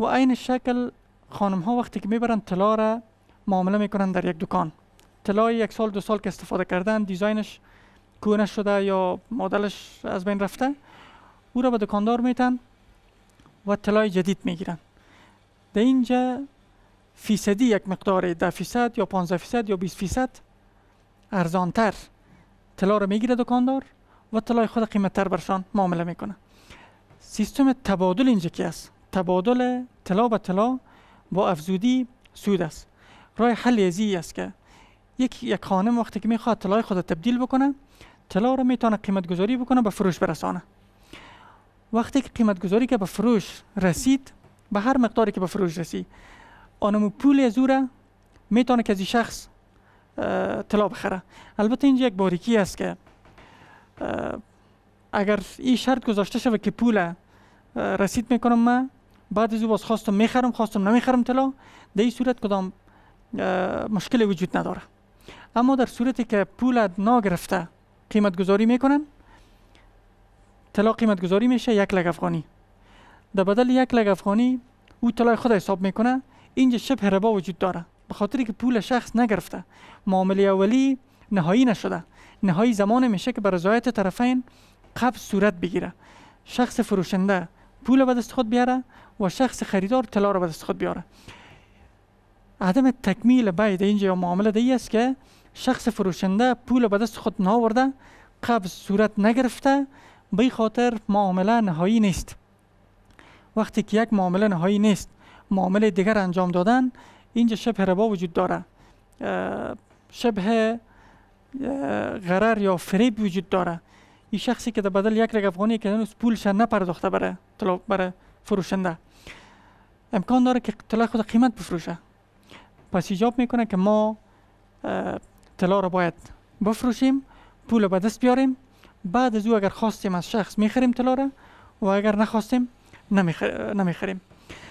و این شکل خانم ها وقتی که میبرن طلا را معامله میکنن در یک دکان طلای یک سال دو سال که استفاده کردن دیزاینش کونه شده یا مدلش از بین رفته او را به دکاندار میتن و طلای جدید میگیرن در اینجا فیصدی یک مقدار ده فیصد یا 15 فیصد یا 20 فیصد ارزانتر طلا را میگیره دکاندار و طلای خود قیمتتر برشان معامله میکنه سیستم تبادل اینجا که است تبادل طلا به طلا با افزودی سود است راه حل یزی است که یک یک خانم وقتی که میخواد طلای خود را تبدیل بکنه طلا را میتونه قیمت گذاری بکنه به فروش برسانه وقتی که قیمت گذاری که به فروش رسید به هر مقداری که به فروش رسید آنمو پول از او میتونه که از شخص طلا بخره البته اینجا یک باریکی است که اگر این شرط گذاشته شود که پول رسید میکنم من بعد از او باز خواستم میخرم خواستم نمیخرم طلا در این صورت کدام مشکل وجود نداره اما در صورتی که پول ناگرفته قیمت گذاری میکنن طلا قیمت گذاری میشه یک لگ افغانی در بدل یک لگ افغانی او تلا خود حساب میکنه اینجا شبه ربا وجود داره به خاطری که پول شخص نگرفته معامله اولی نهایی نشده نهایی زمان میشه که بر رضایت طرفین قبض صورت بگیره شخص فروشنده پول به دست خود بیاره و شخص خریدار طلا رو به دست خود بیاره عدم تکمیل باید اینجا یا معامله دیگه است که شخص فروشنده پول به دست خود ناورده قبض صورت نگرفته به خاطر معامله نهایی نیست وقتی که یک معامله نهایی نیست معامله دیگر انجام دادن اینجا شبه ربا وجود داره شبه غرر یا فریب وجود داره این شخصی که در بدل یک رگ افغانی که هنوز پولش نپرداخته برای طلا برای فروشنده امکان داره که طلا خود قیمت بفروشه پس ایجاب میکنه که ما طلا را باید بفروشیم پول به دست بیاریم بعد از او اگر خواستیم از شخص میخریم طلا را و اگر نخواستیم نمیخریم